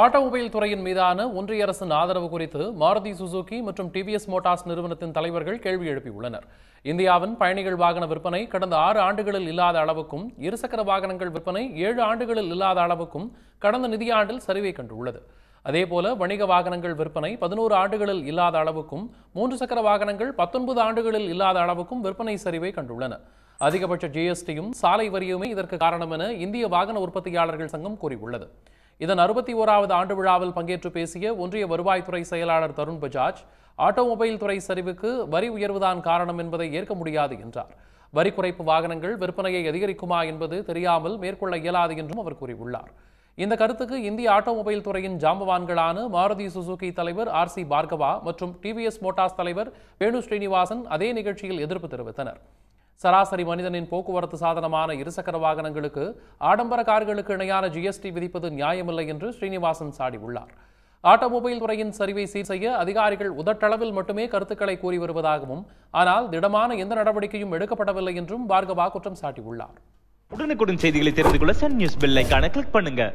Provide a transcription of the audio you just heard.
automobile துறையின் மீதான ஒன்றிய அரசின் ஆதரவு குறித்து மாருதி சுசுகி மற்றும் டிவிஎஸ் மோட்டார்ஸ் நிறுவனத்தின் தலைவர்கள் கேள்வி எழுப்பியுள்ளனர் இந்தியாவின் பயணிகள் வாகன விற்பனை கடந்த ஆறு ஆண்டுகளில் இல்லாத அளவுக்கும் இருசக்கர வாகனங்கள் விற்பனை ஏழு ஆண்டுகளில் இல்லாத அளவுக்கும் கடந்த நிதியாண்டில் சரிவை கண்டுள்ளது அதேபோல வணிக வாகனங்கள் விற்பனை பதினோரு ஆண்டுகளில் இல்லாத அளவுக்கும் மூன்று சக்கர வாகனங்கள் பத்தொன்பது ஆண்டுகளில் இல்லாத அளவுக்கும் விற்பனை சரிவை கண்டுள்ளன அதிகபட்ச ஜிஎஸ்டியும் சாலை வரியுமே இதற்கு காரணம் என இந்திய வாகன உற்பத்தியாளர்கள் சங்கம் கூறியுள்ளது இதன் அறுபத்தி ஓராவது ஆண்டு விழாவில் பங்கேற்று பேசிய ஒன்றிய வருவாய்த்துறை செயலாளர் தருண் பஜாஜ் ஆட்டோமொபைல் துறை சரிவுக்கு வரி உயர்வுதான் காரணம் என்பதை ஏற்க முடியாது என்றார் வரி குறைப்பு வாகனங்கள் விற்பனையை அதிகரிக்குமா என்பது தெரியாமல் மேற்கொள்ள இயலாது என்றும் அவர் கூறியுள்ளார் இந்த கருத்துக்கு இந்திய ஆட்டோமொபைல் துறையின் ஜாம்பவான்களான மாருதி சுசுகி தலைவர் ஆர் சி பார்கவா மற்றும் டிவிஎஸ் மோட்டார்ஸ் தலைவர் வேணு ஸ்ரீனிவாசன் அதே நிகழ்ச்சியில் எதிர்ப்பு தெரிவித்தனர் சராசரி மனிதனின் போக்குவரத்து சாதனமான இருசக்கர வாகனங்களுக்கு ஆடம்பர கார்களுக்கு இணையான ஜிஎஸ்டி விதிப்பது நியாயமில்லை என்று ஸ்ரீனிவாசன் சாடியுள்ளார் ஆட்டோமொபைல் துறையின் சரிவை சீர் செய்ய அதிகாரிகள் உதட்டளவில் மட்டுமே கருத்துக்களை கூறி வருவதாகவும் ஆனால் திடமான எந்த நடவடிக்கையும் எடுக்கப்படவில்லை என்றும் பார்கவா குற்றம் சாட்டியுள்ளார் உடனுக்குடன் செய்திகளை தெரிந்து கொள்ள சன் நியூஸ் பெல் கிளிக் பண்ணுங்க